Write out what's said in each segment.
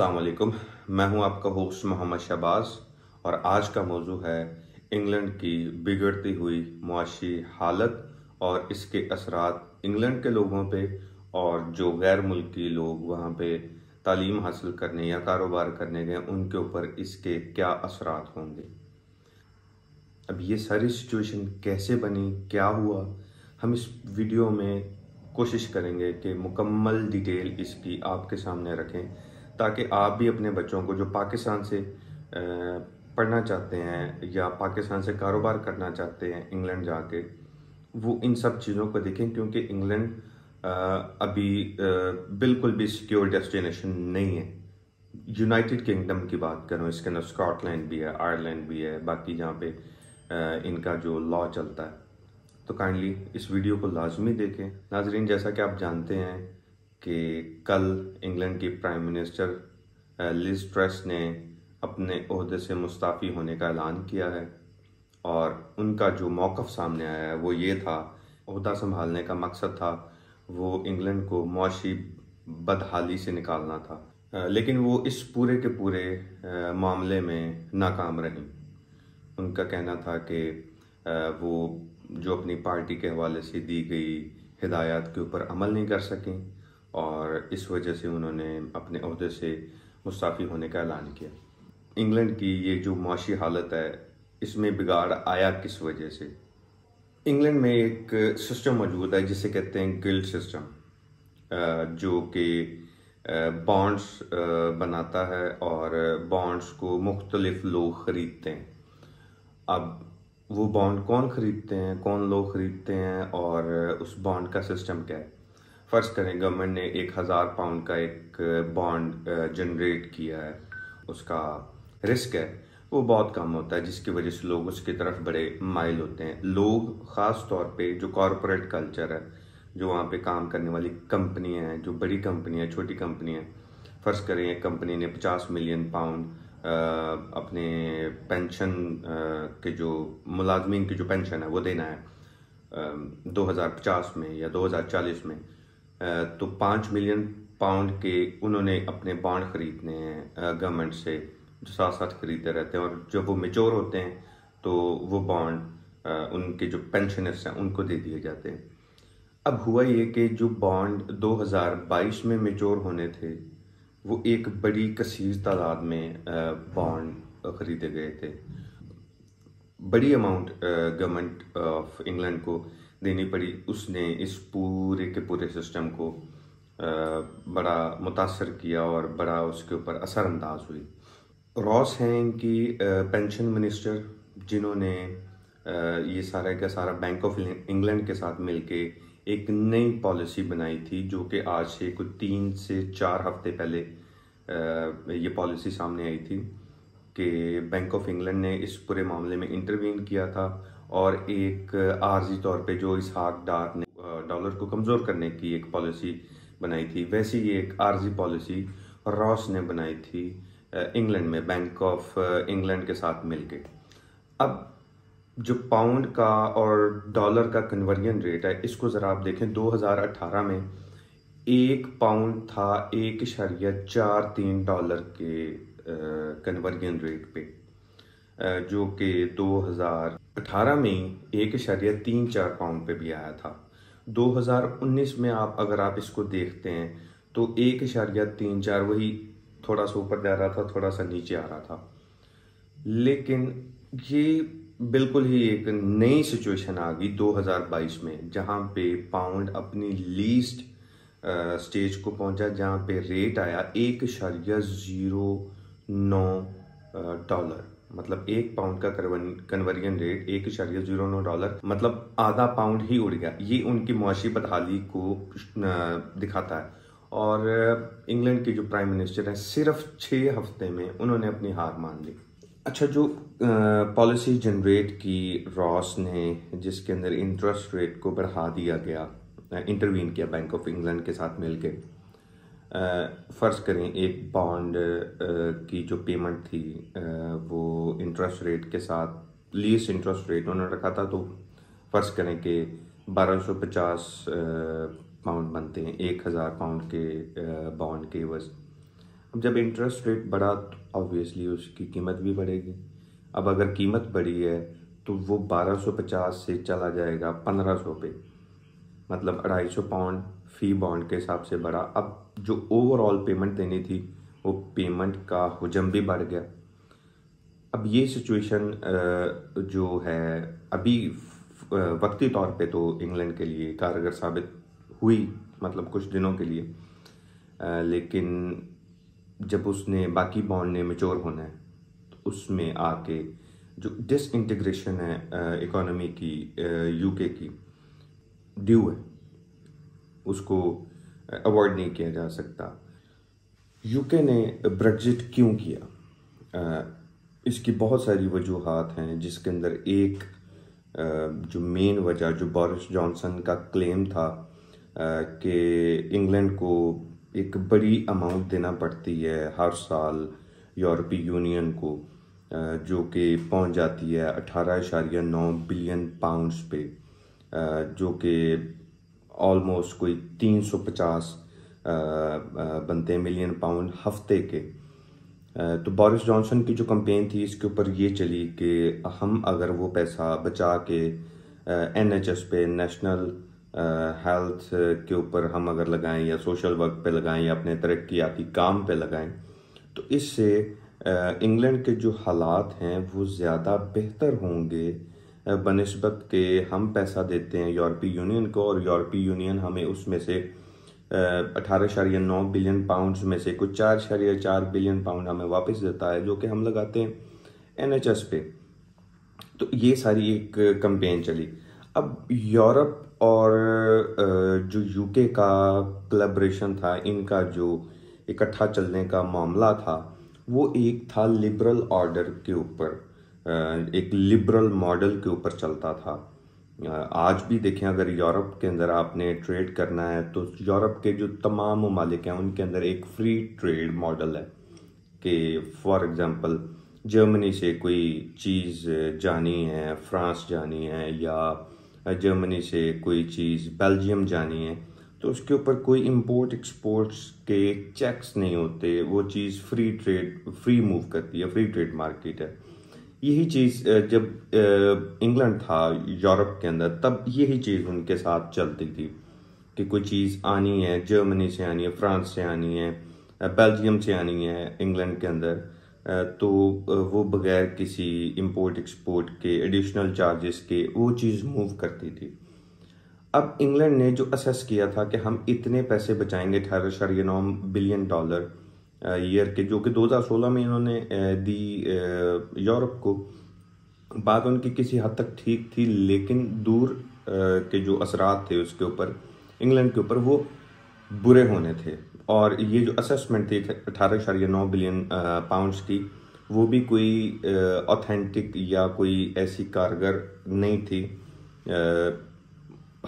अस्सलाम मैं हूं आपका होस्ट मोहम्मद शबाज और आज का मौजू है इंग्लैंड की बिगड़ती हुई मुआशी हालत और इसके असरात इंग्लैंड के लोगों पे और जो गैर मुल्की लोग वहाँ पे तालीम हासिल करने या कारोबार करने गए उनके ऊपर इसके क्या असरात होंगे अब ये सारी सिचुएशन कैसे बनी क्या हुआ हम इस वीडियो में कोशिश करेंगे कि मुकम्मल डिटेल इसकी आपके सामने रखें ताकि आप भी अपने बच्चों को जो पाकिस्तान से पढ़ना चाहते हैं या पाकिस्तान से कारोबार करना चाहते हैं इंग्लैंड जाके वो इन सब चीज़ों को देखें क्योंकि इंग्लैंड अभी बिल्कुल भी सिक्योर डेस्टिनेशन नहीं है यूनाइटेड किंगडम की बात करूँ इसके अंदर स्कॉटलैंड भी है आयरलैंड भी है बाकी जहाँ पे इनका जो लॉ चलता है तो काइंडली इस वीडियो को लाजमी देखें नाजरीन जैसा कि आप जानते हैं कि कल इंग्लैंड की प्राइम मिनिस्टर लिज ट्रस ने अपने अहदे से मुस्ताफ़ी होने का ऐलान किया है और उनका जो मौक़ सामने आया है वो ये था अहदा संभालने का मकसद था वो इंग्लैंड को मुशी बदहाली से निकालना था लेकिन वो इस पूरे के पूरे मामले में नाकाम रही उनका कहना था कि वो जो अपनी पार्टी के हवाले से दी गई हिदायत के ऊपर अमल नहीं कर सकें और इस वजह से उन्होंने अपने अहदे से मुस्ताफ़ी होने का ऐलान किया इंग्लैंड की ये जो माशी हालत है इसमें बिगाड़ आया किस वजह से इंग्लैंड में एक सिस्टम मौजूद है जिसे कहते हैं गिल्ड सिस्टम जो कि बॉन्ड्स बनाता है और बॉन्ड्स को मुख्तलिफ लोग ख़रीदते हैं अब वो बॉन्ड कौन ख़रीदते हैं कौन लोग ख़रीदते हैं और उस बॉन्ड का सिस्टम क्या है फ़र्ज़ करें गवर्नमेंट ने एक हज़ार पाउंड का एक बॉन्ड जनरेट किया है उसका रिस्क है वो बहुत कम होता है जिसकी वजह से लोग उसकी तरफ बड़े माइल होते हैं लोग ख़ास तौर पे जो कॉरपोरेट कल्चर है जो वहाँ पे काम करने वाली कंपनियाँ हैं जो बड़ी कंपनियाँ छोटी कंपनियाँ फ़र्ज़ करें एक कंपनी ने 50 मिलियन पाउंड अपने पेंशन के जो मुलाजमीन की जो पेंशन है वो देना है 2050 में या 2040 में तो पाँच मिलियन पाउंड के उन्होंने अपने बॉन्ड ख़रीदने हैं गवर्नमेंट से जो साथ साथ ख़रीदते रहते हैं और जब वो मेचोर होते हैं तो वो बॉन्ड उनके जो पेंशनर्स हैं उनको दे दिए जाते हैं अब हुआ ये कि जो बॉन्ड 2022 में मेचोर होने थे वो एक बड़ी कसीर तादाद में बॉन्ड ख़रीदे गए थे बड़ी अमाउंट गवर्नमेंट ऑफ इंग्लैंड को देनी पड़ी उसने इस पूरे के पूरे सिस्टम को बड़ा मुतासर किया और बड़ा उसके ऊपर असरअंदाज हुई रॉस हैं कि पेंशन मिनिस्टर जिन्होंने ये सारा का सारा बैंक ऑफ इंग्लैंड के साथ मिलके एक नई पॉलिसी बनाई थी जो कि आज से कुछ तीन से चार हफ्ते पहले ये पॉलिसी सामने आई थी कि बैंक ऑफ इंग्लैंड ने इस पूरे मामले में इंटरवीन किया था और एक आरजी तौर पे जो इसहाक डार ने डॉलर को कमज़ोर करने की एक पॉलिसी बनाई थी वैसी ही एक आरजी पॉलिसी रॉस ने बनाई थी इंग्लैंड में बैंक ऑफ इंग्लैंड के साथ मिलके अब जो पाउंड का और डॉलर का कन्वर्जन रेट है इसको ज़रा आप देखें 2018 में एक पाउंड था एक शरिया चार तीन डॉलर के कन्वर्जन रेट पे जो कि अठारह में एक इशारिया तीन चार पाउंड पे भी आया था 2019 में आप अगर आप इसको देखते हैं तो एक इशारिया तीन चार वही थोड़ा सा ऊपर जा रहा था थोड़ा सा नीचे आ रहा था लेकिन ये बिल्कुल ही एक नई सिचुएशन आ गई 2022 में जहां पे पाउंड अपनी लीस्ट स्टेज को पहुंचा जहां पे रेट आया एक इशारिया ज़ीरो नौ डॉलर मतलब एक पाउंड का कन्वर्जन रेट एक इशारिया जीरो नौ डॉलर मतलब आधा पाउंड ही उड़ गया ये उनकी मुआशी बदहाली को दिखाता है और इंग्लैंड के जो प्राइम मिनिस्टर हैं सिर्फ छः हफ्ते में उन्होंने अपनी हार मान ली अच्छा जो पॉलिसी जनरेट की रॉस ने जिसके अंदर इंटरेस्ट रेट को बढ़ा दिया गया इंटरवीन किया बैंक ऑफ इंग्लैंड के साथ मिलकर फ़र्ज़ करें एक बॉन्ड की जो पेमेंट थी वो इंटरेस्ट रेट के साथ लीस इंटरेस्ट रेट उन्होंने रखा था तो फ़र्ज़ करें कि 1250 पाउंड बनते हैं एक हज़ार पाउंड के बॉन्ड के बस अब जब इंटरेस्ट रेट बढ़ा तो ऑब्वियसली उसकी कीमत भी बढ़ेगी अब अगर कीमत बढ़ी है तो वो 1250 से चला जाएगा 1500 पे मतलब 250 पाउंड फ़ी बॉन्ड के हिसाब से बढ़ा अब जो ओवरऑल पेमेंट देनी थी वो पेमेंट का हजम भी बढ़ गया अब ये सिचुएशन जो है अभी वक्ती तौर पे तो इंग्लैंड के लिए कारगर साबित हुई मतलब कुछ दिनों के लिए लेकिन जब उसने बाकी बॉन्ड ने मेचोर होना है तो उसमें आके जो डिसइंटीग्रेशन है इकोनॉमी की यूके की ड्यू है उसको अवॉइड नहीं किया जा सकता यूके ने ब्रेग्जिट क्यों किया इसकी बहुत सारी वजूहत हैं जिसके अंदर एक जो मेन वजह जो बोरिस जॉनसन का क्लेम था कि इंग्लैंड को एक बड़ी अमाउंट देना पड़ती है हर साल यूरोपीय यूनियन को जो कि पहुंच जाती है अठारह इशारिया नौ बिलियन पाउंड्स पे जो कि ऑलमोस्ट कोई 350 बनते हैं मिलियन पाउंड हफ्ते के तो बोरिस जॉनसन की जो कंपेन थी इसके ऊपर ये चली कि हम अगर वो पैसा बचा के एन एच एस पे नेशनल हेल्थ के ऊपर हम अगर लगाएं या सोशल वर्क पे लगाएं या अपने तरक्याती काम पे लगाएं तो इससे इंग्लैंड के जो हालात हैं वो ज़्यादा बेहतर होंगे बनस्बत के हम पैसा देते हैं यूरोपीय यूनियन को और यूरोपीय यूनियन हमें उसमें से अठारह शारिया नौ बिलियन पाउंड्स में से कुछ चार शारिया चार बिलियन पाउंड हमें वापस देता है जो कि हम लगाते हैं एन पे तो ये सारी एक कंपेन चली अब यूरोप और जो यूके का कलेब्रेशन था इनका जो इकट्ठा चलने का मामला था वो एक था लिबरल ऑर्डर के ऊपर एक लिबरल मॉडल के ऊपर चलता था आज भी देखें अगर यूरोप के अंदर आपने ट्रेड करना है तो यूरोप के जो तमाम ममालिक हैं उनके अंदर एक फ्री ट्रेड मॉडल है कि फॉर एग्ज़ाम्पल जर्मनी से कोई चीज़ जानी है फ्रांस जानी है या जर्मनी से कोई चीज़ बेल्जियम जानी है तो उसके ऊपर कोई इंपोर्ट एक्सपोर्ट्स के चेक्स नहीं होते वो चीज़ फ्री ट्रेड फ्री मूव करती है फ्री ट्रेड मार्केट है यही चीज़ जब इंग्लैंड था यूरोप के अंदर तब यही चीज़ उनके साथ चलती थी कि कोई चीज़ आनी है जर्मनी से आनी है फ्रांस से आनी है बेल्जियम से आनी है इंग्लैंड के अंदर तो वो बगैर किसी इंपोर्ट एक्सपोर्ट के एडिशनल चार्जेस के वो चीज़ मूव करती थी अब इंग्लैंड ने जो असेस किया था कि हम इतने पैसे बचाएंगे अठारह बिलियन डॉलर ईयर के जो कि 2016 में इन्होंने दी यूरोप को बात उनकी किसी हद तक ठीक थी लेकिन दूर के जो असरात थे उसके ऊपर इंग्लैंड के ऊपर वो बुरे होने थे और ये जो असेसमेंट थी अठारह इशारिया नौ बिलियन पाउंड्स की वो भी कोई ऑथेंटिक या कोई ऐसी कारगर नहीं थी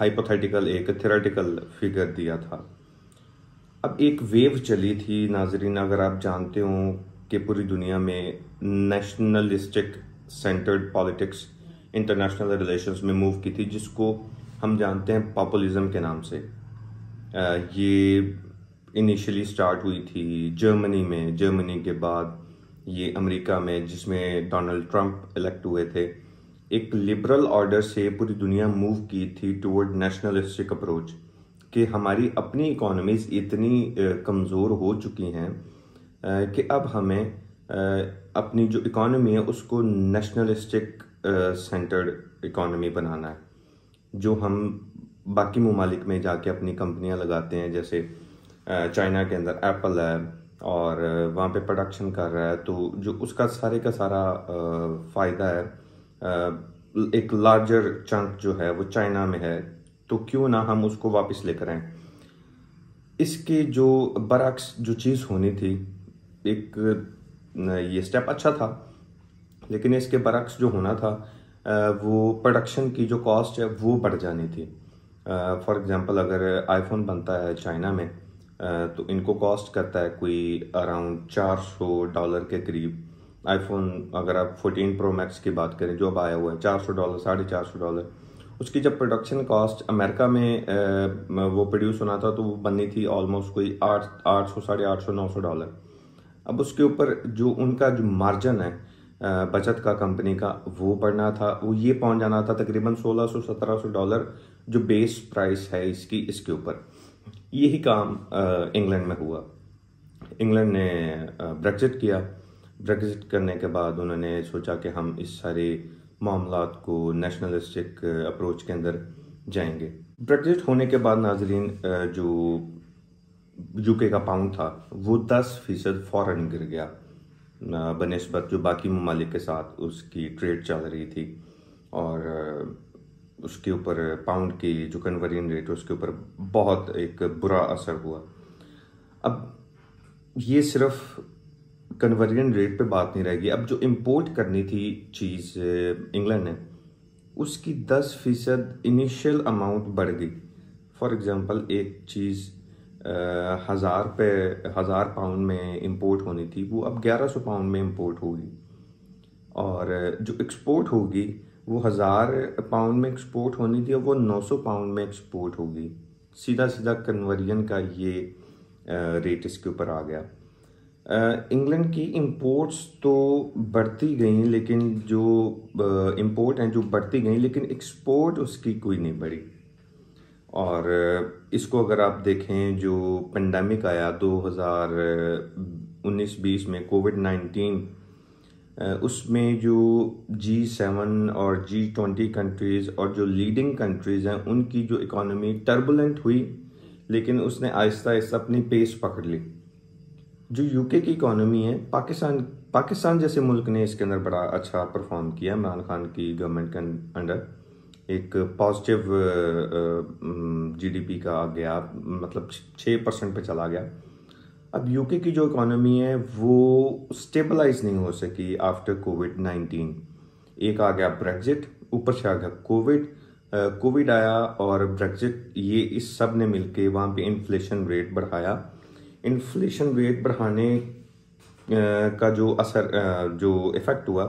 हाइपोथेटिकल एक थेरेटिकल फिगर दिया था अब एक वेव चली थी नाजरीन अगर आप जानते हो कि पूरी दुनिया में nationalistic centred politics international relations में मूव की थी जिसको हम जानते हैं पॉपुलिज्म के नाम से ये इनिशियली स्टार्ट हुई थी जर्मनी में जर्मनी के बाद ये अमेरिका में जिसमें डोनाल्ड ट्रंप इलेक्ट हुए थे एक लिबरल ऑर्डर से पूरी दुनिया मूव की थी टुवर्ड नेशनलिस्टिक अप्रोच कि हमारी अपनी इकोनॉमीज़ इतनी कमज़ोर हो चुकी हैं कि अब हमें अपनी जो इकोनॉमी है उसको नेशनलिस्टिक सेंटर्ड इकोनॉमी बनाना है जो हम बाकी ममालिक में जाके अपनी कंपनियां लगाते हैं जैसे चाइना के अंदर एप्पल है और वहाँ पे प्रोडक्शन कर रहा है तो जो उसका सारे का सारा फ़ायदा है एक लार्जर चंक जो है वो चाइना में है तो क्यों ना हम उसको वापस लेकर आए इसके जो बरक्स जो चीज़ होनी थी एक ये स्टेप अच्छा था लेकिन इसके बरक्स जो होना था वो प्रोडक्शन की जो कॉस्ट है वो बढ़ जानी थी फॉर एग्ज़ाम्पल अगर आईफोन बनता है चाइना में तो इनको कॉस्ट करता है कोई अराउंड 400 डॉलर के करीब आईफोन अगर आप 14 प्रो मैक्स की बात करें जो अब आया हुआ है 400 डॉलर साढ़े चार सौ डॉलर उसकी जब प्रोडक्शन कॉस्ट अमेरिका में वो प्रोड्यूस होना था तो वो बननी थी ऑलमोस्ट कोई आठ आठ सौ साढ़े आठ सौ नौ सौ डॉलर अब उसके ऊपर जो उनका जो मार्जिन है बचत का कंपनी का वो बढ़ना था वो ये पहुंच जाना था तकरीबन सोलह सौ सत्रह सौ डॉलर जो बेस प्राइस है इसकी इसके ऊपर यही काम इंग्लैंड में हुआ इंग्लैंड ने ब्रेगज़िट किया ब्रेगज़िट करने के बाद उन्होंने सोचा कि हम इस सारे मामला को नेशनलिस्टिक अप्रोच uh, के अंदर जाएंगे ब्रेग्जिट होने के बाद नाजरीन uh, जो यूके का पाउंड था वो दस फीसद फ़ौरन गिर गया uh, बनस्बत जो बाकी ममालिक के साथ उसकी ट्रेड चल रही थी और उसके ऊपर पाउंड की जो कन्वर्जन रेट उसके ऊपर बहुत एक बुरा असर हुआ अब ये सिर्फ कन्वर्जन रेट पे बात नहीं रहेगी अब जो इम्पोर्ट करनी थी चीज़ इंग्लैंड eh, ने उसकी दस फीसद इनिशियल अमाउंट बढ़ गई फॉर एग्ज़ाम्पल एक चीज़ eh, हज़ार पे हज़ार पाउंड में इंपोर्ट होनी थी वो अब ग्यारह सौ पाउंड में इंपोर्ट होगी और eh, जो एक्सपोर्ट होगी वो हज़ार पाउंड में एक्सपोर्ट होनी थी अब वो नौ सौ पाउंड में एक्सपोर्ट होगी सीधा सीधा कन्वर्जन का ये रेट इसके ऊपर आ गया इंग्लैंड की इंपोर्ट्स तो बढ़ती गई लेकिन जो इंपोर्ट हैं जो बढ़ती गई लेकिन एक्सपोर्ट उसकी कोई नहीं बढ़ी और इसको अगर आप देखें जो पेंडेमिक आया 2019-20 में कोविड 19 उसमें जो जी सेवन और जी ट्वेंटी कंट्रीज़ और जो लीडिंग कंट्रीज़ हैं उनकी जो इकोनॉमी टर्बुलेंट हुई लेकिन उसने आहिस्ता आहिस्ता अपनी पेस पकड़ ली जो यूके की इकोनॉमी है पाकिस्तान पाकिस्तान जैसे मुल्क ने इसके अंदर बड़ा अच्छा परफॉर्म किया इमरान खान की गवर्नमेंट के अंडर एक पॉजिटिव जीडीपी का आ गया मतलब छः परसेंट पर चला गया अब यूके की जो इकोनॉमी है वो स्टेबलाइज नहीं हो सकी आफ्टर कोविड नाइन्टीन एक आ गया ब्रेग्जिट ऊपर से आ गया कोविड कोविड आया और ब्रेग्जिट ये इस सब ने मिलके वहाँ पे इन्फ्लेशन रेट बढ़ाया इन्फ्लेशन रेट बढ़ाने का जो असर जो इफ़ेक्ट हुआ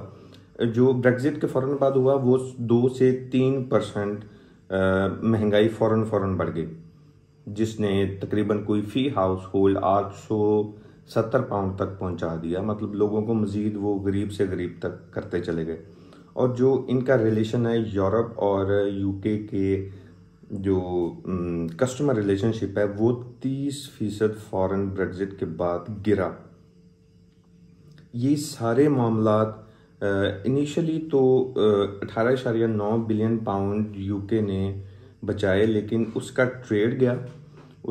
जो ब्रेग्ज़िट के फ़ौर बाद हुआ वो दो से तीन परसेंट महंगाई फ़ौर फ़ौर बढ़ गई जिसने तकरीबन कोई फ़ी हाउस होल्ड आठ सौ सत्तर पाउंड तक पहुंचा दिया मतलब लोगों को मज़ीद वो गरीब से गरीब तक करते चले गए और जो इनका रिलेशन है यूरोप और यूके के जो कस्टमर रिलेशनशिप है वो तीस फीसद फ़ॉरन ब्रेग्ज़िट के बाद गिरा ये सारे मामला इनिशियली तो अठारह इशारिया नौ बिलियन पाउंड यूके ने बचाए लेकिन उसका ट्रेड गया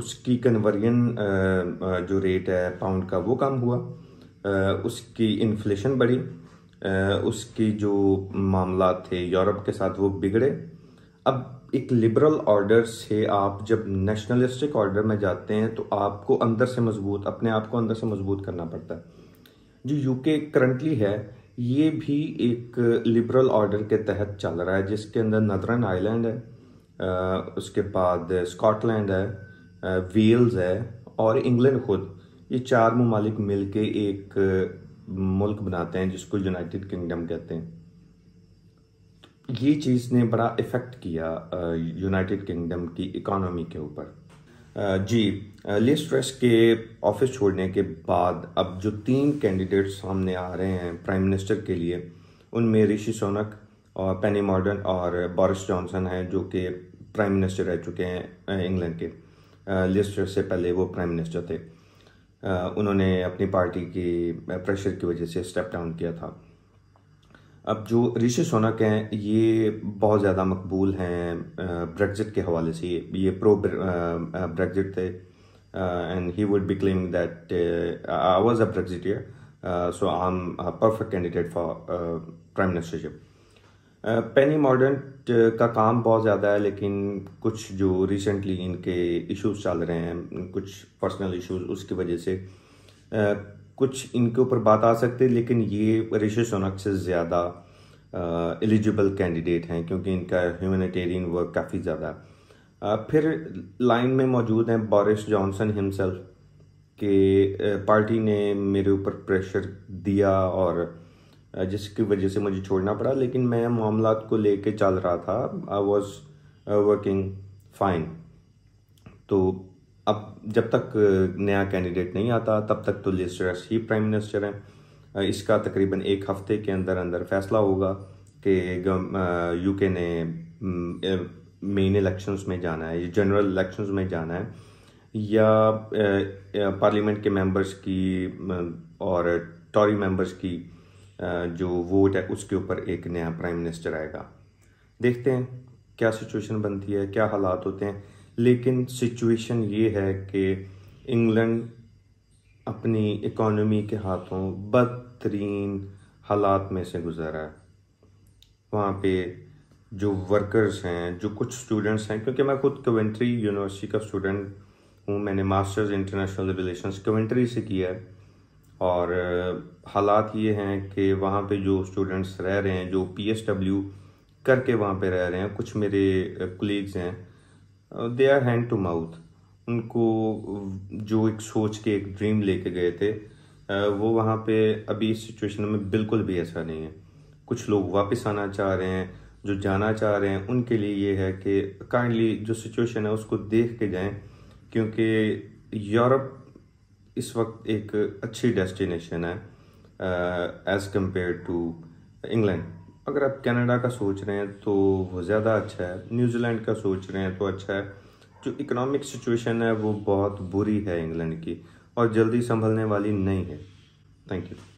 उसकी कन्वर्जन जो रेट है पाउंड का वो कम हुआ उसकी इन्फ्लेशन बढ़ी उसकी जो मामला थे यूरोप के साथ वो बिगड़े अब एक लिबरल ऑर्डर से आप जब नेशनलिस्टिक ऑर्डर में जाते हैं तो आपको अंदर से मजबूत अपने आप को अंदर से मजबूत करना पड़ता है जो यूके करंटली है ये भी एक लिबरल ऑर्डर के तहत चल रहा है जिसके अंदर नदरन आइलैंड है उसके बाद स्कॉटलैंड है वेल्स है और इंग्लैंड खुद ये चार ममालिक मिल के एक मुल्क बनाते हैं जिसको यूनाइटेड किंगडम कहते हैं ये चीज़ ने बड़ा इफ़ेक्ट किया यूनाइटेड किंगडम की इकोनॉमी के ऊपर जी लिस्ट्रेस के ऑफिस छोड़ने के बाद अब जो तीन कैंडिडेट सामने आ रहे हैं प्राइम मिनिस्टर के लिए उनमें ऋषि सोनक और पेनी मॉडर्न और बोरिस जॉनसन हैं जो कि प्राइम मिनिस्टर रह चुके हैं इंग्लैंड के लिस्ट्रेस से पहले वो प्राइम मिनिस्टर थे उन्होंने अपनी पार्टी की प्रेशर की वजह से स्टेप डाउन किया था अब जो ऋषि सोनक हैं ये बहुत ज़्यादा मकबूल हैं ब्रेग्जिट के हवाले से ये प्रो ब्रेग्जिट थे and he would be claim that I was a year so I am perfect candidate for prime ministership Penny Mordaunt का काम बहुत ज़्यादा है लेकिन कुछ जो रिसेंटली इनके इश्यूज चल रहे हैं कुछ पर्सनल इश्यूज उसकी वजह से uh, कुछ इनके ऊपर बात आ सकती है लेकिन ये ऋषि सोनक से ज़्यादा एलिजिबल कैंडिडेट हैं क्योंकि इनका ह्यूमनिटेरियन वर्क काफ़ी ज़्यादा फिर लाइन में मौजूद हैं बोरिस जॉनसन हिमसेल्फ के पार्टी ने मेरे ऊपर प्रेशर दिया और जिसकी वजह से मुझे छोड़ना पड़ा लेकिन मैं मामला को लेके चल रहा था आई वॉज वर्किंग फाइन तो अब जब तक नया कैंडिडेट नहीं आता तब तक तो लिस्टरस ही प्राइम मिनिस्टर हैं इसका तकरीबन एक हफ्ते के अंदर अंदर फैसला होगा कि यूके ने मेन इलेक्शंस में जाना है जनरल इलेक्शंस में जाना है या पार्लियामेंट के मेंबर्स की और टॉरी मेंबर्स की जो वोट है उसके ऊपर एक नया प्राइम मिनिस्टर आएगा देखते हैं क्या सिचुएशन बनती है क्या हालात होते हैं लेकिन सिचुएशन ये है कि इंग्लैंड अपनी इकोनॉमी के हाथों बदतरीन हालात में से गुजरा है वहाँ पे जो वर्कर्स हैं जो कुछ स्टूडेंट्स हैं क्योंकि मैं खुद कवेंट्री यूनिवर्सिटी का स्टूडेंट हूँ मैंने मास्टर्स इंटरनेशनल रिलेशंस कवेंट्री से किया है और हालात ये हैं कि वहाँ पे जो स्टूडेंट्स रह रहे हैं जो पीएसडब्ल्यू करके वहाँ पे रह रहे हैं कुछ मेरे कुलीग्स हैं देयर हैंड टू माउथ उनको जो एक सोच के एक ड्रीम लेके गए थे वो वहाँ पे अभी इस सिचुएशन में बिल्कुल भी ऐसा नहीं है कुछ लोग वापस आना चाह रहे हैं जो जाना चाह रहे हैं उनके लिए ये है कि काइंडली जो सिचुएशन है उसको देख के जाएं क्योंकि यूरोप इस वक्त एक अच्छी डेस्टिनेशन है एज़ कम्पेयर टू इंग्लैंड अगर आप कनाडा का सोच रहे हैं तो वो ज़्यादा अच्छा है न्यूजीलैंड का सोच रहे हैं तो अच्छा है जो इकोनॉमिक सिचुएशन है वो बहुत बुरी है इंग्लैंड की और जल्दी संभलने वाली नहीं है थैंक यू